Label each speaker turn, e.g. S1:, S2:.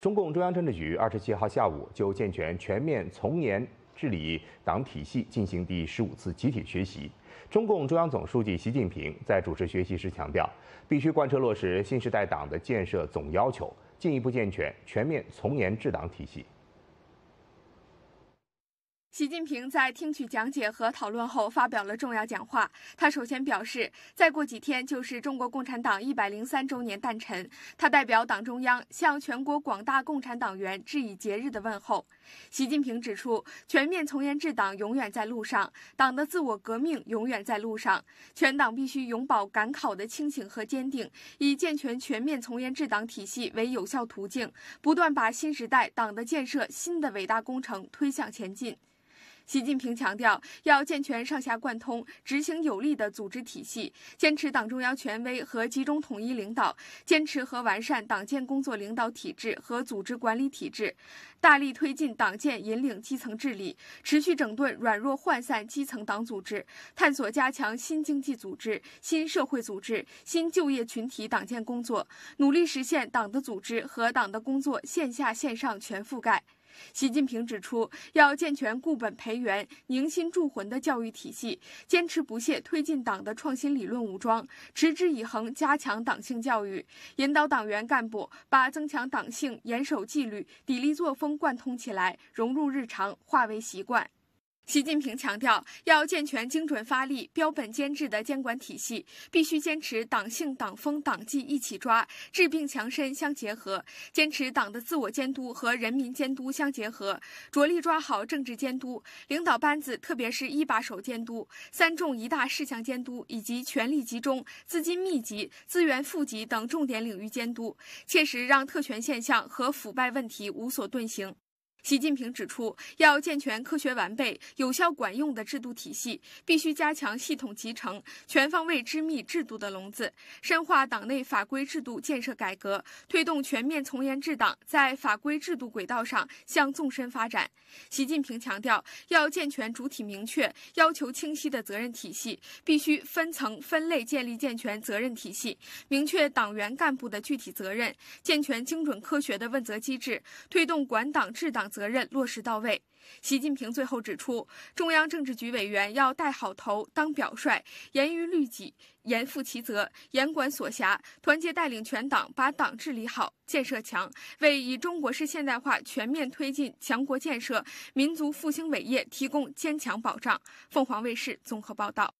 S1: 中共中央政治局二十七号下午就健全全面从严治理党体系进行第十五次集体学习。中共中央总书记习近平在主持学习时强调，必须贯彻落实新时代党的建设总要求，进一步健全全面从严治党体系。
S2: 习近平在听取讲解和讨论后发表了重要讲话。他首先表示，再过几天就是中国共产党一百零三周年诞辰，他代表党中央向全国广大共产党员致以节日的问候。习近平指出，全面从严治党永远在路上，党的自我革命永远在路上，全党必须永葆赶考的清醒和坚定，以健全全面从严治党体系为有效途径，不断把新时代党的建设新的伟大工程推向前进。习近平强调，要健全上下贯通、执行有力的组织体系，坚持党中央权威和集中统一领导，坚持和完善党建工作领导体制和组织管理体制，大力推进党建引领基层治理，持续整顿软弱涣散基层党组织，探索加强新经济组织、新社会组织、新就业群体党建工作，努力实现党的组织和党的工作线下线上全覆盖。习近平指出，要健全固本培元、凝心铸魂的教育体系，坚持不懈推进党的创新理论武装，持之以恒加强党性教育，引导党员干部把增强党性、严守纪律、砥砺作风贯通起来，融入日常，化为习惯。习近平强调，要健全精准发力、标本兼治的监管体系，必须坚持党性、党风、党纪一起抓，治病强身相结合，坚持党的自我监督和人民监督相结合，着力抓好政治监督、领导班子特别是“一把手”监督、三重一大事项监督，以及权力集中、资金密集、资源富集等重点领域监督，切实让特权现象和腐败问题无所遁形。习近平指出，要健全科学完备、有效管用的制度体系，必须加强系统集成、全方位织密制度的笼子，深化党内法规制度建设改革，推动全面从严治党在法规制度轨道上向纵深发展。习近平强调，要健全主体明确、要求清晰的责任体系，必须分层分类建立健全责任体系，明确党员干部的具体责任，健全精准科学的问责机制，推动管党治党。责任落实到位。习近平最后指出，中央政治局委员要带好头、当表率，严于律己，严负其责，严管所辖，团结带领全党把党治理好、建设强，为以中国式现代化全面推进强国建设、民族复兴伟业提供坚强保障。凤凰卫视综合报道。